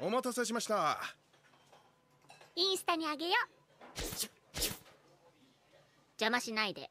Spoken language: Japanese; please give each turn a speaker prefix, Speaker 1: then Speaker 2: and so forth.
Speaker 1: お待たせしました
Speaker 2: インスタにあげよう邪魔しないで